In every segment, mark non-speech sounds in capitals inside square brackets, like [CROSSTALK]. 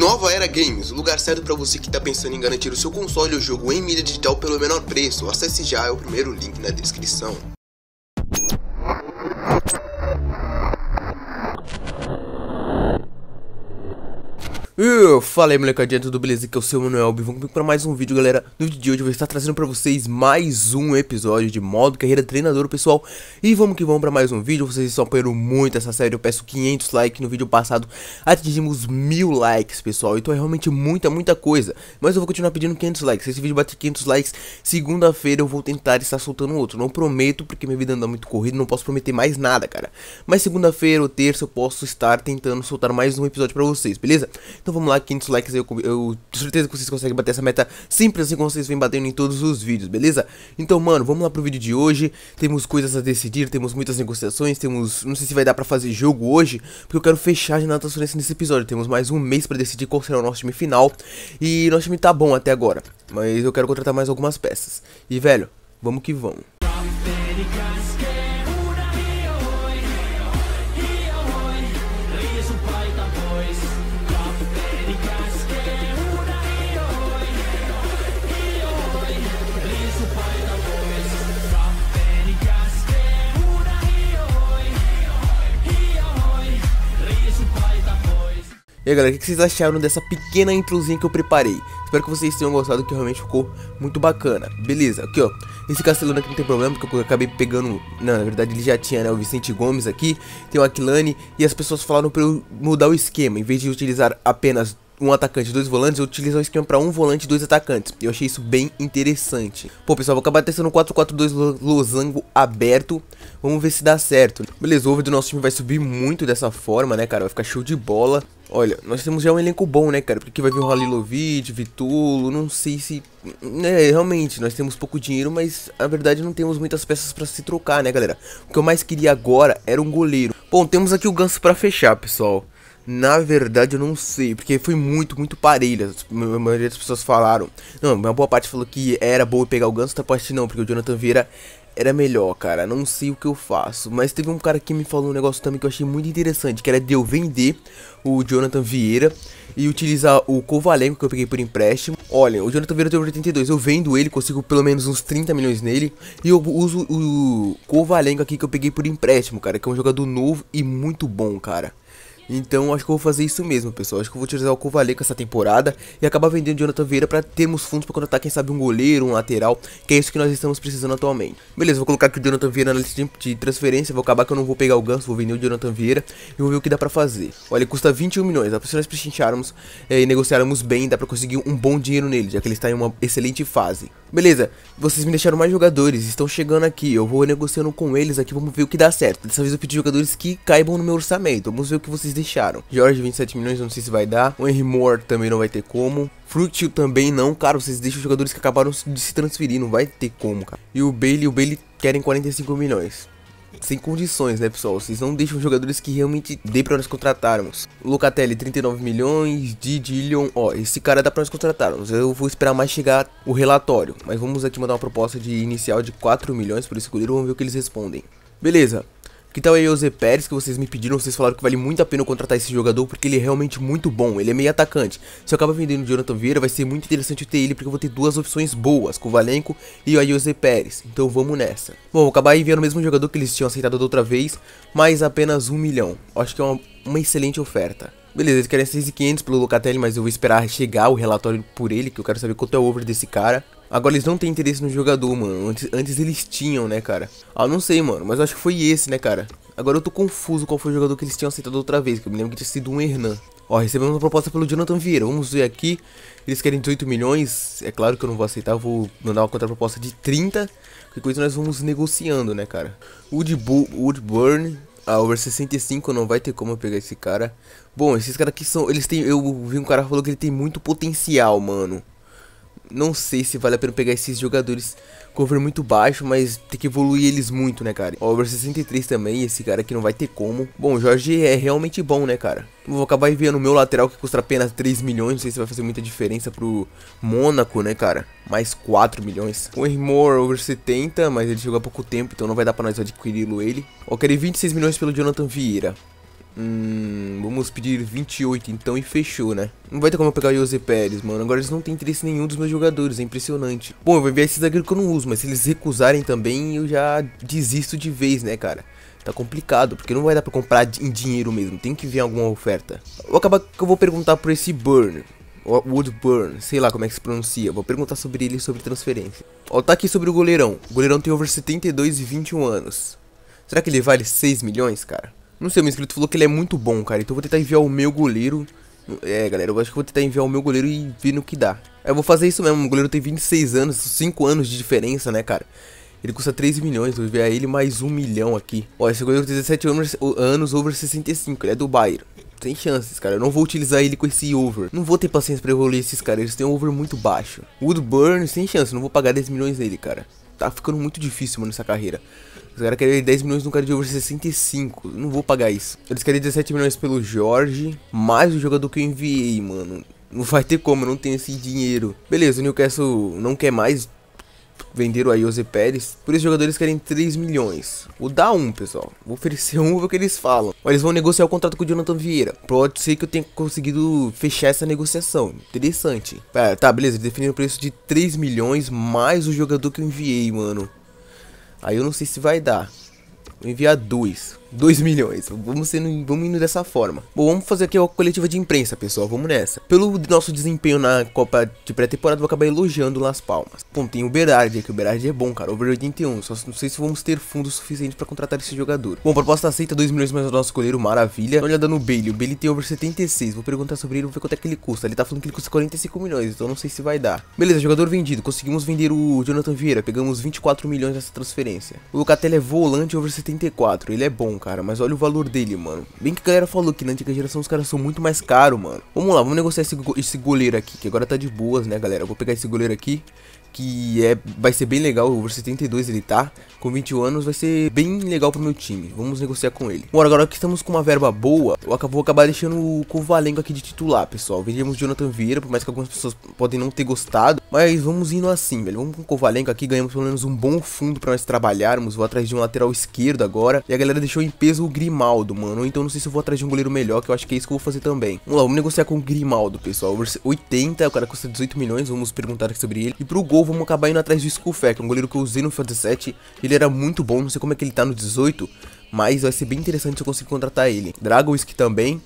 Nova Era Games, o lugar certo para você que está pensando em garantir o seu console ou jogo em mídia digital pelo menor preço. Acesse já é o primeiro link na descrição. Eu falei molecadinha, tudo beleza? Que eu é sou o Manuel e vamos comigo para mais um vídeo, galera. No vídeo de hoje eu vou estar trazendo para vocês mais um episódio de modo carreira treinador, pessoal. E vamos que vamos para mais um vídeo. Vocês estão apoiando muito essa série, eu peço 500 likes. No vídeo passado atingimos mil likes, pessoal. Então é realmente muita, muita coisa. Mas eu vou continuar pedindo 500 likes. Se esse vídeo bater 500 likes, segunda-feira eu vou tentar estar soltando outro. Não prometo, porque minha vida anda muito corrida, não posso prometer mais nada, cara. Mas segunda-feira ou terça eu posso estar tentando soltar mais um episódio para vocês, beleza? Então, então vamos lá, 500 likes, eu, eu tenho certeza que vocês conseguem bater essa meta sempre assim como vocês vêm batendo em todos os vídeos, beleza? Então, mano, vamos lá pro vídeo de hoje, temos coisas a decidir, temos muitas negociações, temos, não sei se vai dar pra fazer jogo hoje, porque eu quero fechar a janela transferência nesse episódio, temos mais um mês pra decidir qual será o nosso time final, e nosso time tá bom até agora, mas eu quero contratar mais algumas peças. E, velho, vamos que vamos. E aí galera, o que vocês acharam dessa pequena introzinha que eu preparei? Espero que vocês tenham gostado, que realmente ficou muito bacana. Beleza, aqui ó, esse castelo aqui não tem problema, porque eu acabei pegando... Não, na verdade ele já tinha, né, o Vicente Gomes aqui, tem o Aquilani, e as pessoas falaram pra eu mudar o esquema. Em vez de utilizar apenas um atacante dois volantes, eu utilizo o esquema para um volante dois atacantes. Eu achei isso bem interessante. Pô, pessoal, vou acabar testando 4-4-2 losango aberto. Vamos ver se dá certo. Beleza, o over do nosso time vai subir muito dessa forma, né, cara? Vai ficar show de bola. Olha, nós temos já um elenco bom, né, cara? Porque vai vir o Halilovic, Vitulo, não sei se... É, realmente, nós temos pouco dinheiro, mas na verdade não temos muitas peças pra se trocar, né, galera? O que eu mais queria agora era um goleiro. Bom, temos aqui o Ganso pra fechar, pessoal. Na verdade, eu não sei, porque foi muito, muito parelha. A maioria das pessoas falaram. Não, uma boa parte falou que era boa pegar o Ganso, outra parte não, porque o Jonathan Vieira era melhor, cara. Não sei o que eu faço. Mas teve um cara que me falou um negócio também que eu achei muito interessante, que era de eu vender o Jonathan Vieira e utilizar o Kovalenko que eu peguei por empréstimo. Olha, o Jonathan Vieira tem 82, eu vendo ele, consigo pelo menos uns 30 milhões nele. E eu uso o Kovalenko aqui que eu peguei por empréstimo, cara, que é um jogador novo e muito bom, cara. Então acho que eu vou fazer isso mesmo, pessoal. Acho que eu vou utilizar o com essa temporada e acabar vendendo Jonathan Vieira para termos fundos para contratar, quem sabe, um goleiro, um lateral, que é isso que nós estamos precisando atualmente. Beleza, vou colocar aqui o Jonathan Vieira na lista de transferência, vou acabar que eu não vou pegar o Ganso, vou vender o Jonathan Vieira e vou ver o que dá para fazer. Olha, ele custa 21 milhões, se nós prechincharmos é, eh, e negociarmos bem, dá para conseguir um bom dinheiro nele, já que ele está em uma excelente fase. Beleza, vocês me deixaram mais jogadores, estão chegando aqui, eu vou negociando com eles aqui, vamos ver o que dá certo. Dessa vez eu pedi jogadores que caibam no meu orçamento, vamos ver o que vocês deixaram. George 27 milhões, não sei se vai dar. O Henry Moore também não vai ter como. Frutil também não, cara, vocês deixam jogadores que acabaram de se transferir, não vai ter como, cara. E o Bailey, o Bailey querem 45 milhões sem condições, né, pessoal? Vocês não deixam jogadores que realmente dê pra nós contratarmos. Locatelli, 39 milhões. Didillion, ó, esse cara dá pra nós contratarmos. Eu vou esperar mais chegar o relatório. Mas vamos aqui mandar uma proposta de inicial de 4 milhões por esse goleiro. Vamos ver o que eles respondem. Beleza, que tal o Jose Pérez, que vocês me pediram, vocês falaram que vale muito a pena contratar esse jogador, porque ele é realmente muito bom, ele é meio atacante. Se eu acabar vendendo o Jonathan Vieira, vai ser muito interessante ter ele, porque eu vou ter duas opções boas, com o Valenco e o Jose Pérez, então vamos nessa. Bom, vou acabar enviando o mesmo jogador que eles tinham aceitado da outra vez, mas apenas um milhão, acho que é uma, uma excelente oferta. Beleza, eles querem 6.500 pelo Locatelli, mas eu vou esperar chegar o relatório por ele, que eu quero saber quanto é o over desse cara. Agora eles não têm interesse no jogador, mano. Antes, antes eles tinham, né, cara? Ah, não sei, mano. Mas acho que foi esse, né, cara? Agora eu tô confuso qual foi o jogador que eles tinham aceitado outra vez, que eu me lembro que tinha sido um Hernan. Ó, recebemos uma proposta pelo Jonathan Vieira. Vamos ver aqui. Eles querem 18 milhões. É claro que eu não vou aceitar, eu vou mandar uma contraproposta de 30. Porque com isso nós vamos negociando, né, cara? Woodburn a ah, over 65 não vai ter como eu pegar esse cara. Bom, esses caras aqui são. Eles têm. Eu vi um cara falou que ele tem muito potencial, mano não sei se vale a pena pegar esses jogadores com muito baixo, mas tem que evoluir eles muito, né, cara? Over 63 também, esse cara aqui não vai ter como. Bom, o Jorge é realmente bom, né, cara? Vou acabar enviando o meu lateral que custa apenas 3 milhões, não sei se vai fazer muita diferença pro Mônaco, né, cara? Mais 4 milhões. O Hermore over 70, mas ele chegou há pouco tempo, então não vai dar pra nós adquiri-lo ele. Ó, quero 26 milhões pelo Jonathan Vieira. Hum, vamos pedir 28 então e fechou, né? Não vai ter como eu pegar o Jose Pérez, mano. Agora eles não têm interesse nenhum dos meus jogadores, é impressionante. Bom, eu vou enviar esses zagueiros que eu não uso, mas se eles recusarem também, eu já desisto de vez, né, cara? Tá complicado, porque não vai dar pra comprar em dinheiro mesmo, tem que vir alguma oferta. Vou acabar que eu vou perguntar por esse Burn. Woodburn, sei lá como é que se pronuncia. Vou perguntar sobre ele sobre transferência. Ó, tá aqui sobre o goleirão. O goleirão tem over 72 e 21 anos. Será que ele vale 6 milhões, cara? Não sei, o meu inscrito falou que ele é muito bom, cara. Então eu vou tentar enviar o meu goleiro. É, galera, eu acho que vou tentar enviar o meu goleiro e ver no que dá. Eu vou fazer isso mesmo, o goleiro tem 26 anos, 5 anos de diferença, né, cara? Ele custa 3 milhões, vou enviar ele mais 1 milhão aqui. Ó, esse goleiro tem 17 anos, anos over 65, ele é do Bayern. Sem chances, cara, eu não vou utilizar ele com esse over. Não vou ter paciência pra evoluir esses caras, eles têm um over muito baixo. Woodburn, sem chance, não vou pagar 10 milhões nele, cara tá ficando muito difícil, mano, essa carreira. Os caras querem 10 milhões no cara de over 65. Não vou pagar isso. Eles querem 17 milhões pelo Jorge, mais o jogador que eu enviei, mano. Não vai ter como, eu não tenho esse dinheiro. Beleza, o Newcastle não quer mais vender o o Zé Pérez, por esses jogadores querem 3 milhões. O dá um, pessoal. Vou oferecer [LAUGHS] um, ver é o que eles falam. Mas eles vão negociar o contrato com o Jonathan Vieira. Pode ser que eu tenha conseguido fechar essa negociação. Interessante. Ah, tá, beleza. definindo definiram o preço de 3 milhões mais o jogador que eu enviei, mano. Aí eu não sei se vai dar. Vou enviar dois. 2 milhões. Vamos, sendo, vamos indo dessa forma. Bom, vamos fazer aqui a coletiva de imprensa, pessoal. Vamos nessa. Pelo nosso desempenho na Copa de pré-temporada, vou acabar elogiando Las Palmas. Bom, tem o Berardi, aqui. o Berardi é bom, cara. Over 81. Só não sei se vamos ter fundos suficientes para contratar esse jogador. Bom, proposta aceita 2 milhões mais o nosso goleiro, maravilha. Olha dando o Bailey. O Bailey tem over 76. Vou perguntar sobre ele, vou ver quanto é que ele custa. Ele tá falando que ele custa 45 milhões, então não sei se vai dar. Beleza, jogador vendido. Conseguimos vender o Jonathan Vieira. Pegamos 24 milhões nessa transferência. O Locatelli é volante over 74. Ele é bom cara, mas olha o valor dele, mano. Bem que a galera falou que na antiga geração os caras são muito mais caros, mano. Vamos lá, vamos negociar esse, go esse goleiro aqui, que agora tá de boas, né, galera. Eu vou pegar esse goleiro aqui, que é, vai ser bem legal, over 72 ele tá, com 21 anos vai ser bem legal pro meu time, vamos negociar com ele. Bora, agora que estamos com uma verba boa, eu vou acabar deixando o Covalengo aqui de titular, pessoal. veríamos Jonathan Vieira, por mais que algumas pessoas podem não ter gostado, mas vamos indo assim, velho. Vamos com o Covalengo aqui, ganhamos pelo menos um bom fundo pra nós trabalharmos, vou atrás de um lateral esquerdo agora, e a galera deixou em em peso o Grimaldo, mano. Então não sei se eu vou atrás de um goleiro melhor, que eu acho que é isso que eu vou fazer também. Vamos lá, vamos negociar com o Grimaldo, pessoal. 80, o cara custa 18 milhões, vamos perguntar sobre ele. E pro gol, vamos acabar indo atrás do Skullfair, que é um goleiro que eu usei no FIFA 17. Ele era muito bom, não sei como é que ele tá no 18, mas vai ser bem interessante se eu conseguir contratar ele. Dragonsk também,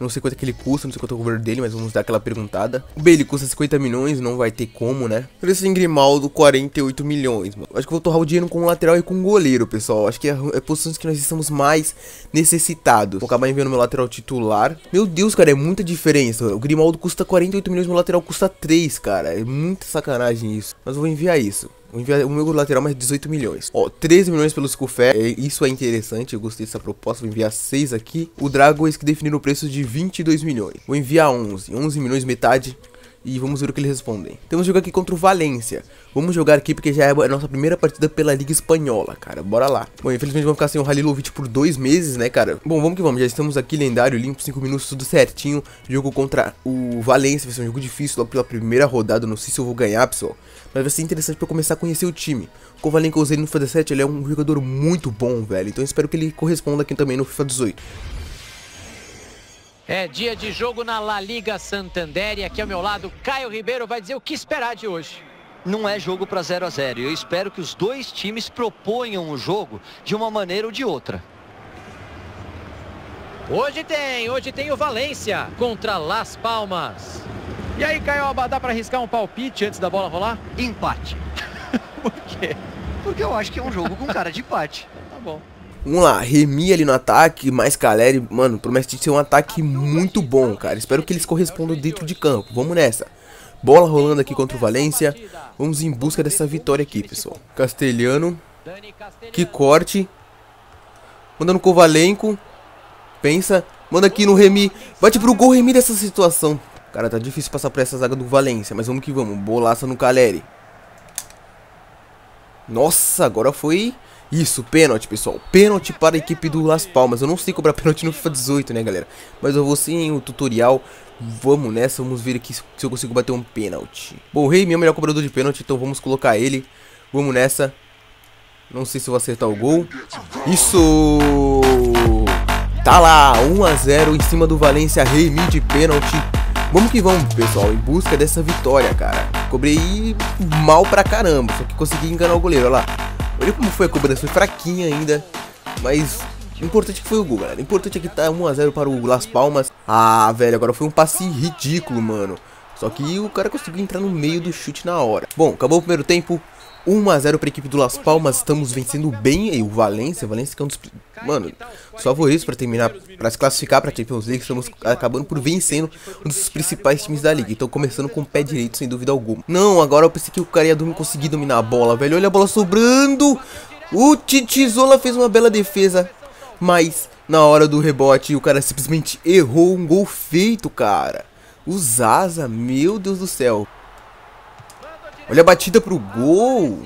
não sei quanto é que ele custa, não sei quanto é o governo dele, mas vamos dar aquela perguntada. O Bailey custa 50 milhões, não vai ter como, né? Preço em Grimaldo, 48 milhões, mano. Acho que vou torrar o dinheiro com o lateral e com o goleiro, pessoal. Acho que é, é posições que nós estamos mais necessitados. Vou acabar enviando meu lateral titular. Meu Deus, cara, é muita diferença. O Grimaldo custa 48 milhões, meu lateral custa 3, cara. É muita sacanagem isso. Mas vou enviar isso. O meu lateral mais 18 milhões. Ó, 13 milhões pelo Scufé. É, isso é interessante. Eu gostei dessa proposta. Vou enviar 6 aqui. O Dragões que definiram o preço de 22 milhões. Vou enviar 11. 11 milhões, metade e vamos ver o que eles respondem. Temos um jogo aqui contra o Valência. Vamos jogar aqui porque já é a nossa primeira partida pela Liga Espanhola, cara. Bora lá. Bom, infelizmente vamos ficar sem o Halilovic por dois meses, né, cara? Bom, vamos que vamos. Já estamos aqui, lendário, limpo, 5 minutos, tudo certinho. Jogo contra o Valência. Vai ser um jogo difícil logo pela primeira rodada. Não sei se eu vou ganhar, pessoal. Mas vai ser interessante pra começar a conhecer o time. O Valencia eu usei no FIFA 17, ele é um jogador muito bom, velho. Então espero que ele corresponda aqui também no FIFA 18. É dia de jogo na La Liga Santander e aqui ao meu lado Caio Ribeiro vai dizer o que esperar de hoje. Não é jogo para 0 a 0. Eu espero que os dois times proponham o jogo de uma maneira ou de outra. Hoje tem, hoje tem o Valência contra Las Palmas. E aí, Caioba, dá para arriscar um palpite antes da bola rolar? Empate. [LAUGHS] Por quê? Porque eu acho que é um jogo com cara de empate. tá bom. Vamos lá, Remy ali no ataque, mais Caleri, mano, promete ser um ataque muito bom, cara. Espero que eles correspondam dentro de campo. Vamos nessa. Bola rolando aqui contra o Valência. Vamos em busca dessa vitória aqui, pessoal. Castelhano. Que corte. Mandando o Kovalenko. Pensa. Manda aqui no Remy. Bate pro gol Remy dessa situação. Cara, tá difícil passar por essa zaga do Valência, mas vamos que vamos. Bolaça no Caleri. Nossa, agora foi isso, pênalti, pessoal. Pênalti para a equipe do Las Palmas. Eu não sei cobrar [LAUGHS] pênalti no FIFA 18, né, galera? Mas eu vou sim o tutorial. Vamos nessa, vamos ver aqui se eu consigo bater um pênalti. Bom, o Rei é o melhor cobrador de pênalti, então vamos colocar ele. Vamos nessa. Não sei se eu vou acertar o gol. Isso! Tá lá, 1x0 em cima do Valência, Rei de pênalti. Vamos que vamos, pessoal, em busca dessa vitória, cara. Cobrei mal pra caramba, só que consegui enganar o goleiro, olha lá. Olha como foi a cobrança, foi fraquinha ainda, mas o importante que foi o gol, galera. O importante é que tá 1x0 para o Las Palmas. Ah, velho, agora foi um passe ridículo, mano. Só que o cara conseguiu entrar no meio do chute na hora. Bom, acabou o primeiro tempo. 1x0 para a equipe do Las Palmas, estamos vencendo bem e o Valência, o Valência que é um dos, mano, favoritos para terminar, para se classificar a Champions League, estamos acabando por vencendo um dos principais times da liga, então começando com o pé direito, sem dúvida alguma. Não, agora eu pensei que o cara ia conseguir dominar a bola, velho, olha a bola sobrando, o Titizola fez uma bela defesa, mas na hora do rebote o cara simplesmente errou um gol feito, cara. O Zaza, meu Deus do céu. Olha a batida pro gol.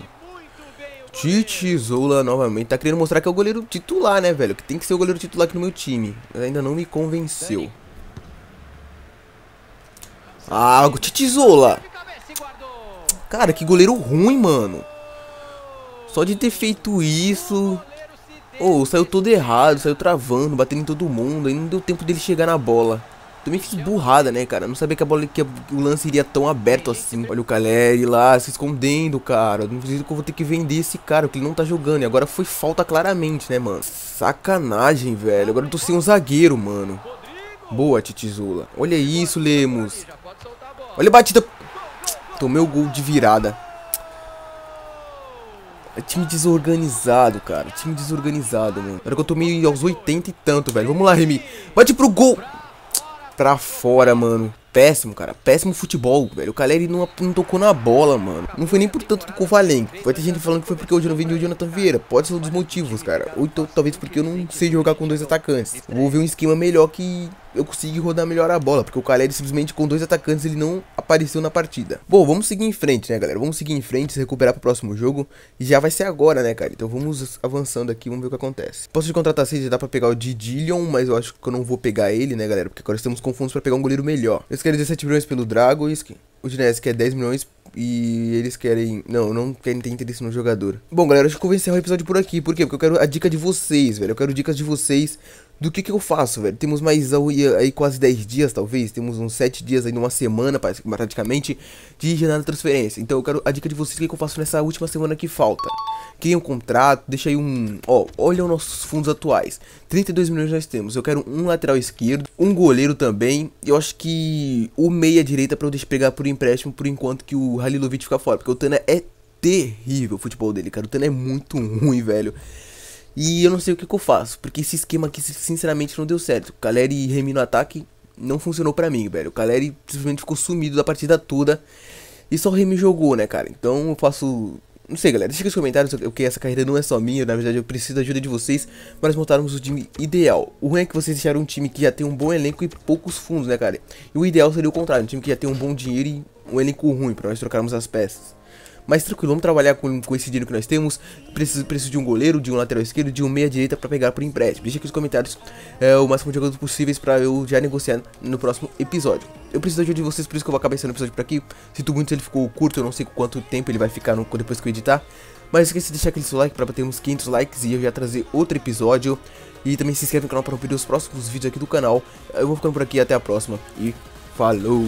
Tite Zola novamente. Tá querendo mostrar que é o goleiro titular, né, velho? Que tem que ser o goleiro titular aqui no meu time. Mas ainda não me convenceu. Ah, o Tite Zola. Cara, que goleiro ruim, mano. Só de ter feito isso... Oh, saiu todo errado, saiu travando, batendo em todo mundo. Aí não deu tempo dele chegar na bola. Também fiz burrada, né, cara? Não sabia que a bola que o lance iria tão aberto assim. Olha o Caleri lá se escondendo, cara. Não acredito que eu vou ter que vender esse cara, que ele não tá jogando. E agora foi falta claramente, né, mano? Sacanagem, velho. Agora eu tô sem um zagueiro, mano. Boa, Titizula. Olha isso, Lemos. Olha a batida. Tomei o gol de virada. É time desorganizado, cara. Time desorganizado, mano. agora que eu tomei aos 80 e tanto, velho. Vamos lá, Remy. Bate pro gol pra fora, mano. Péssimo, cara. Péssimo futebol, velho. O Caleri não, não tocou na bola, mano. Não foi nem por tanto do Kovalenko. Vai ter gente falando que foi porque hoje eu não vendeu o Jonathan Vieira. Pode ser um dos motivos, cara. Ou então, talvez porque eu não sei jogar com dois atacantes. Vou ver um esquema melhor que eu consegui rodar melhor a bola, porque o Caleri simplesmente com dois atacantes ele não apareceu na partida. Bom, vamos seguir em frente, né, galera? Vamos seguir em frente, se recuperar pro próximo jogo. E já vai ser agora, né, cara? Então vamos avançando aqui, vamos ver o que acontece. Posso de contratar 6 já dá pra pegar o Didillion, mas eu acho que eu não vou pegar ele, né, galera? Porque agora estamos com fundos pra pegar um goleiro melhor. Eles querem 17 milhões pelo Drago que o Dinese quer 10 milhões e eles querem. Não, não querem ter interesse no jogador. Bom, galera, acho que eu vou encerrar o episódio por aqui. Por quê? Porque eu quero a dica de vocês, velho. Eu quero dicas de vocês do que que eu faço, velho? Temos mais aí quase 10 dias, talvez, temos uns 7 dias aí numa semana praticamente de jornada de transferência. Então eu quero a dica de vocês, o que, que eu faço nessa última semana que falta? Quem um contrato, deixa aí um, ó, olha os nossos fundos atuais. 32 milhões nós temos. Eu quero um lateral esquerdo, um goleiro também. Eu acho que o meia direita para eu despegar por empréstimo por enquanto que o Halilovic fica fora, porque o Tana é terrível o futebol dele, cara. O Tana é muito [LAUGHS] ruim, velho. E eu não sei o que, que eu faço, porque esse esquema aqui sinceramente não deu certo. Caleri e Remy no ataque não funcionou para mim, velho. O Caleri simplesmente ficou sumido da partida toda e só o Remy jogou, né, cara? Então eu faço não sei, galera, deixa nos comentários, que essa carreira não é só minha, na verdade eu preciso da ajuda de vocês para nós montarmos o time ideal. O ruim é que vocês deixaram um time que já tem um bom elenco e poucos fundos, né, cara? E o ideal seria o contrário, um time que já tem um bom dinheiro e um elenco ruim para nós trocarmos as peças mais tranquilo, vamos trabalhar com, com esse dinheiro que nós temos. Preciso, preciso de um goleiro, de um lateral esquerdo, de um meia-direita para pegar por empréstimo. Deixa aqui nos comentários é, o máximo de jogadores possíveis para eu já negociar no próximo episódio. Eu preciso da ajuda de vocês, por isso que eu vou acabar esse episódio por aqui. Sinto muito se ele ficou curto, eu não sei quanto tempo ele vai ficar no, depois que eu editar. Mas esqueça de deixar aquele seu like para batermos 500 likes e eu já trazer outro episódio. E também se inscreve no canal para não perder os próximos vídeos aqui do canal. Eu vou ficando por aqui, até a próxima e falou!